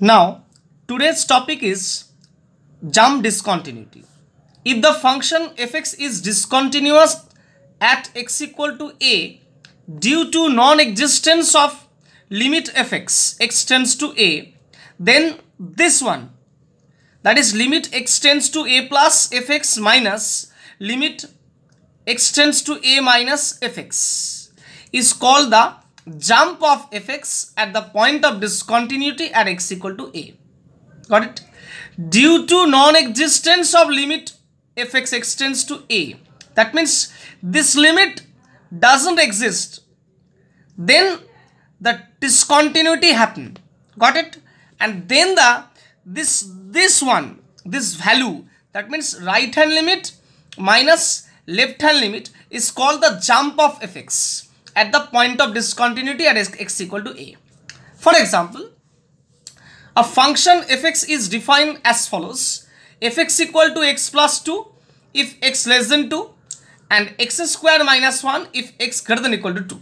Now, today's topic is jump discontinuity. If the function fx is discontinuous at x equal to a due to non-existence of limit fx x tends to a, then this one that is limit x tends to a plus fx minus limit x tends to a minus fx is called the jump of fx at the point of discontinuity at x equal to a. Got it? Due to non-existence of limit fx extends to a. That means this limit doesn't exist. Then the discontinuity happen. Got it? And then the this this one, this value, that means right hand limit minus left hand limit is called the jump of fx at the point of discontinuity at x equal to a. For example, a function fx is defined as follows. fx equal to x plus 2 if x less than 2 and x square minus 1 if x greater than equal to 2.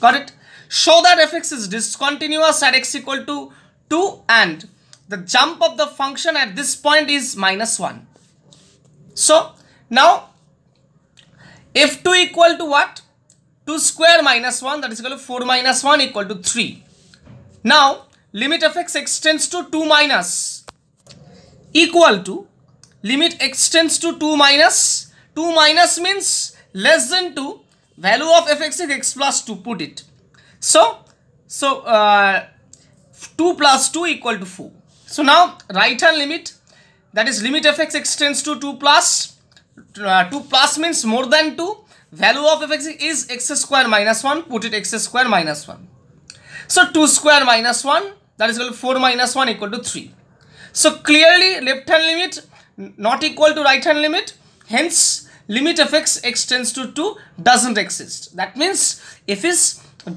Got it? Show that fx is discontinuous at x equal to 2 and the jump of the function at this point is minus 1. So, now f2 equal to what? 2 square minus 1 that is equal to 4 minus 1 equal to 3. Now limit of f x extends to 2 minus equal to limit extends to 2 minus 2 minus means less than 2 value of f x is x plus 2 put it. So so uh, 2 plus 2 equal to 4. So now right hand limit that is limit f x extends to 2 plus, uh, 2 plus means more than 2 value of fx is x square minus 1 put it x square minus 1 so 2 square minus 1 that is equal to 4 minus 1 equal to 3 so clearly left hand limit not equal to right hand limit hence limit fx x tends to 2 doesn't exist that means f is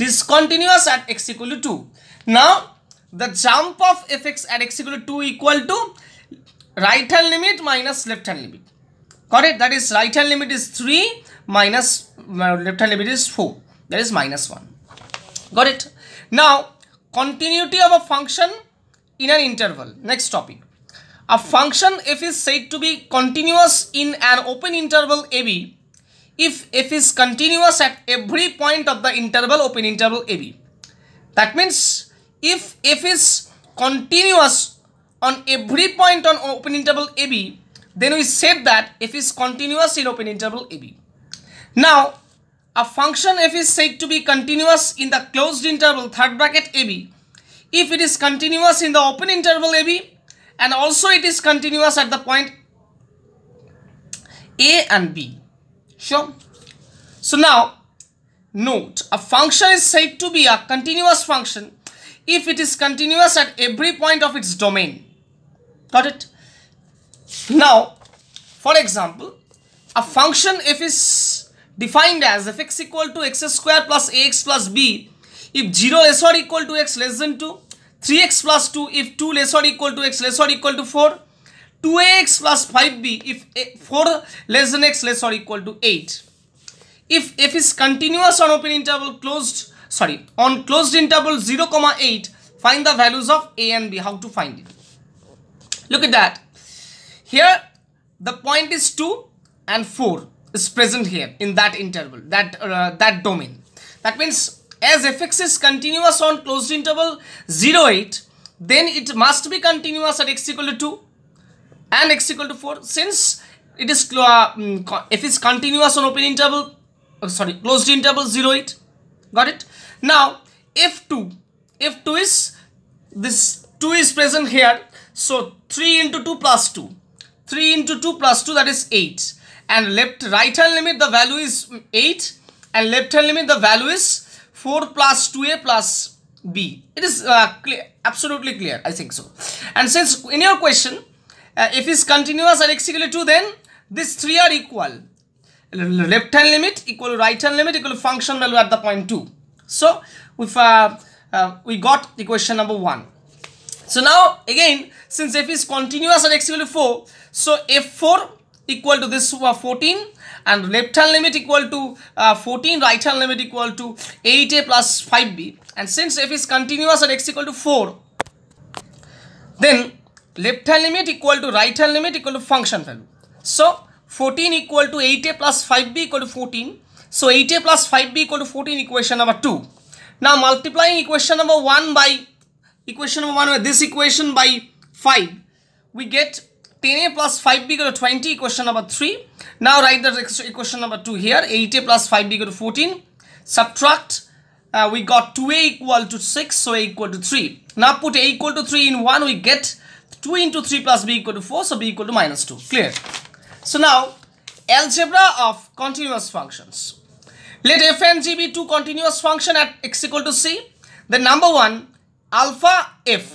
discontinuous at x equal to 2 now the jump of fx at x equal to 2 equal to right hand limit minus left hand limit correct that is right hand limit is 3 minus left hand limit is 4 that is minus 1 got it now continuity of a function in an interval next topic a function f is said to be continuous in an open interval ab if f is continuous at every point of the interval open interval ab that means if f is continuous on every point on open interval ab then we said that f is continuous in open interval ab now, a function f is said to be continuous in the closed interval third bracket ab if it is continuous in the open interval ab and also it is continuous at the point a and b. Sure. So now note a function is said to be a continuous function if it is continuous at every point of its domain. Got it? Now for example a function f is defined as fx equal to x square plus ax plus b if 0 less or equal to x less than 2, 3x plus 2 if 2 less or equal to x less or equal to 4, 2ax plus 5b if 4 less than x less or equal to 8. If f is continuous on open interval closed, sorry, on closed interval 0, comma 8, find the values of a and b. How to find it? Look at that. Here the point is 2 and 4 is present here in that interval, that, uh, that domain. That means as fx is continuous on closed interval 0, 08, then it must be continuous at x equal to 2 and x equal to 4 since it is uh, if mm, it's continuous on open interval oh, sorry closed interval 0 08 got it now f2 f2 is this 2 is present here so 3 into 2 plus 2 3 into 2 plus 2 that is 8 and left right hand limit the value is 8 and left hand limit the value is 4 plus 2a plus b it is uh, clear, absolutely clear i think so and since in your question uh, if is continuous and x equal to 2 then these three are equal left hand limit equal right hand limit equal function value at the point 2 so if uh, uh, we got equation number 1 so now again since f is continuous and x equal to 4 so f4 equal to this uh, 14 and left hand limit equal to uh, 14 right hand limit equal to 8a plus 5b and since f is continuous at x equal to 4 then left hand limit equal to right hand limit equal to function value so 14 equal to 8a plus 5b equal to 14 so 8a plus 5b equal to 14 equation number 2 now multiplying equation number 1 by equation number 1 with this equation by 5 we get 10a plus 5b equal to 20 equation number 3 now write the equation number 2 here 8a plus 5b equal to 14 subtract uh, we got 2a equal to 6 so a equal to 3 now put a equal to 3 in 1 we get 2 into 3 plus b equal to 4 so b equal to minus 2 clear so now algebra of continuous functions let f and g be two continuous function at x equal to c then number 1 alpha f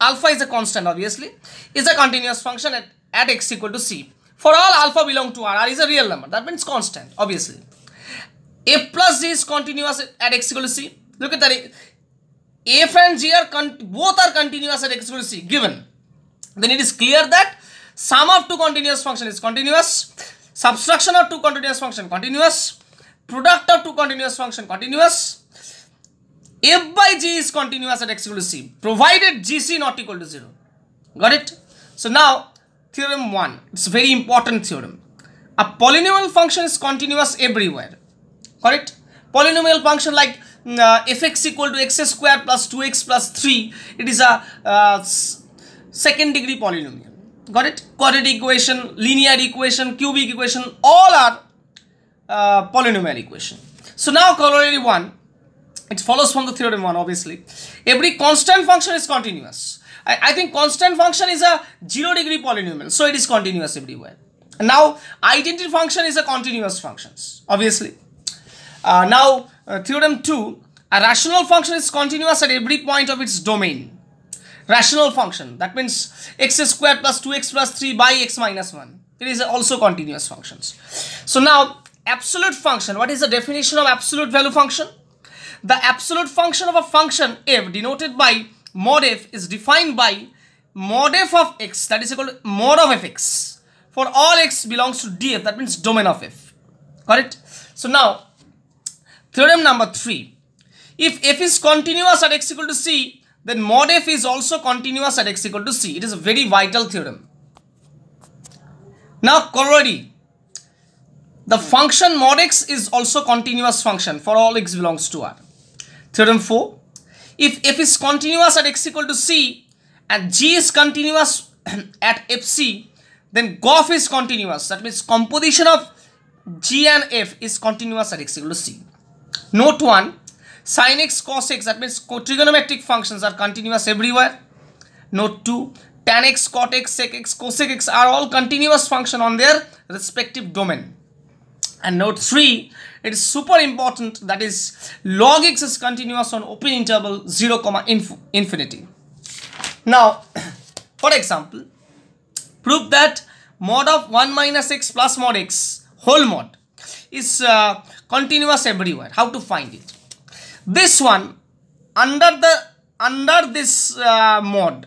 Alpha is a constant obviously, is a continuous function at, at x equal to c. For all alpha belong to R, R is a real number, that means constant obviously. A plus G is continuous at x equal to c. Look at that, F and G are both are continuous at x equal to c given. Then it is clear that sum of two continuous function is continuous, subtraction of two continuous function continuous, product of two continuous function continuous, f by g is continuous at x equal to c provided gc not equal to 0 got it so now theorem 1 it's a very important theorem a polynomial function is continuous everywhere correct polynomial function like uh, fx equal to x square plus 2x plus 3 it is a uh, second degree polynomial got it quadratic equation linear equation cubic equation all are uh, polynomial equation so now corollary 1 it follows from the theorem 1 obviously. Every constant function is continuous. I, I think constant function is a 0 degree polynomial. So it is continuous everywhere. now identity function is a continuous functions obviously. Uh, now uh, theorem 2 a rational function is continuous at every point of its domain. Rational function, that means x squared plus 2x plus 3 by x minus 1. It is also continuous functions. So now, absolute function, what is the definition of absolute value function? The absolute function of a function f denoted by mod f is defined by mod f of x that is equal to mod of fx for all x belongs to df that means domain of f correct so now theorem number three if f is continuous at x equal to c then mod f is also continuous at x equal to c it is a very vital theorem now corollary the function mod x is also continuous function for all x belongs to r theorem 4 if f is continuous at x equal to c and g is continuous at fc then golf is continuous that means composition of g and f is continuous at x equal to c note 1 sin x cos x that means trigonometric functions are continuous everywhere note 2 tan x cot x sec x cosec x are all continuous function on their respective domain and note 3, it is super important that is log x is continuous on open interval 0 comma inf infinity. Now, for example, prove that mod of 1 minus x plus mod x whole mod is uh, continuous everywhere. How to find it? This one under the under this uh, mod,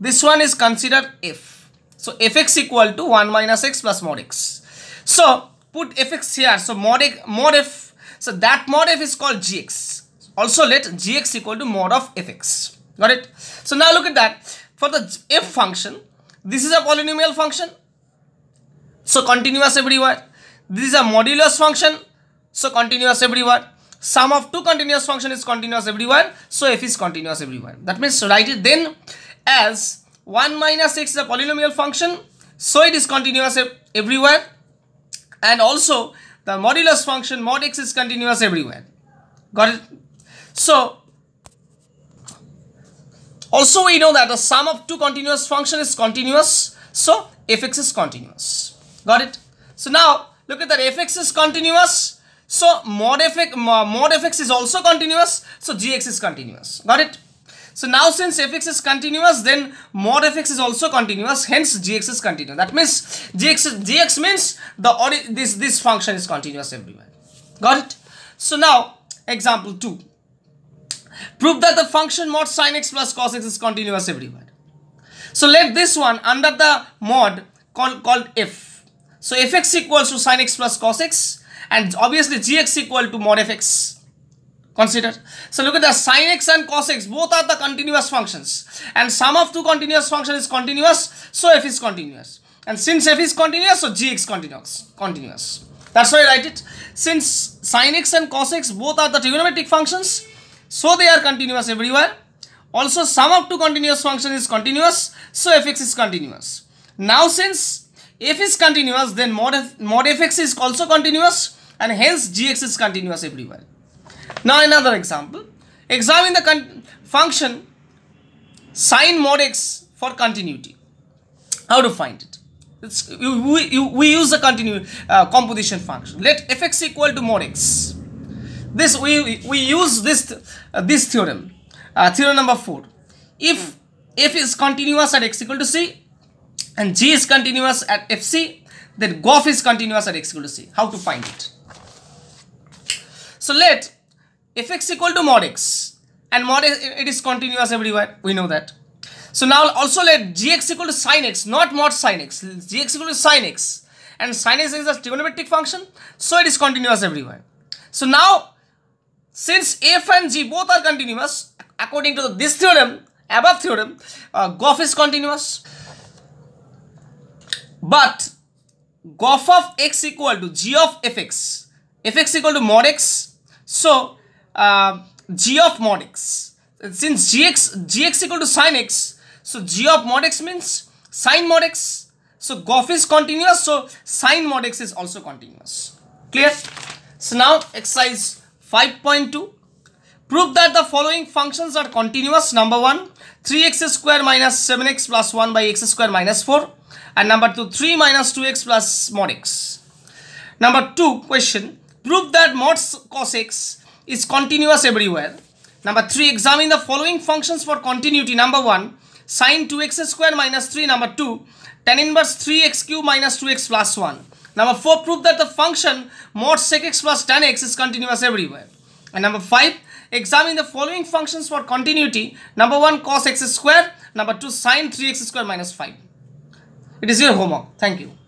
this one is considered f. So fx equal to 1 minus x plus mod x. So put fx here so mod, mod f so that mod f is called gx also let gx equal to mod of fx got it so now look at that for the f function this is a polynomial function so continuous everywhere this is a modulus function so continuous everywhere sum of two continuous function is continuous everywhere so f is continuous everywhere that means write it then as 1 minus x is a polynomial function so it is continuous everywhere and also the modulus function mod x is continuous everywhere got it so also we know that the sum of two continuous function is continuous so fx is continuous got it so now look at that fx is continuous so mod fx mod fx is also continuous so gx is continuous got it so now since fx is continuous, then mod fx is also continuous, hence gx is continuous. That means gx, gx means the this, this function is continuous everywhere. Got it? So now, example 2. Prove that the function mod sin x plus cos x is continuous everywhere. So let this one under the mod called called f. So fx equals to sin x plus cos x and obviously gx equal to mod fx. Consider. So look at the sine x and cos x. Both are the continuous functions. And sum of two continuous functions is continuous. So f is continuous. And since f is continuous, so gx continuous. continuous. That's why I write it. Since sine x and cos x both are the trigonometric functions, so they are continuous everywhere. Also sum of two continuous functions is continuous. So fx is continuous. Now since f is continuous, then mod, f, mod fx is also continuous. And hence gx is continuous everywhere. Now another example. Examine the function sine mod x for continuity. How to find it? It's, we, we use the continue uh, composition function. Let fx equal to mod x. This we we use this th uh, this theorem, uh, theorem number four. If f is continuous at x equal to c, and g is continuous at fc, then gof is continuous at x equal to c. How to find it? So let fx equal to mod x and mod x, it is continuous everywhere we know that so now also let gx equal to sin x not mod sin x gx equal to sin x and sin x is a trigonometric function so it is continuous everywhere so now since f and g both are continuous according to this theorem above theorem uh, goff is continuous but goff of x equal to g of fx fx equal to mod x so uh, g of mod x. Since gx, gx equal to sin x, so g of mod x means sin mod x. So Goff is continuous, so sin mod x is also continuous. Clear? So now exercise 5.2. Prove that the following functions are continuous. Number 1, 3x square minus 7x plus 1 by x square minus 4. And number 2, 3 minus 2x plus mod x. Number 2 question, prove that mod cos x is continuous everywhere. Number 3, examine the following functions for continuity. Number 1, sine 2x square minus 3. Number 2, tan inverse 3x cube minus 2x plus 1. Number 4, prove that the function mod sec x plus tan x is continuous everywhere. And number 5, examine the following functions for continuity. Number 1, cos x square. Number 2, sine 3x square minus 5. It is your homework. Thank you.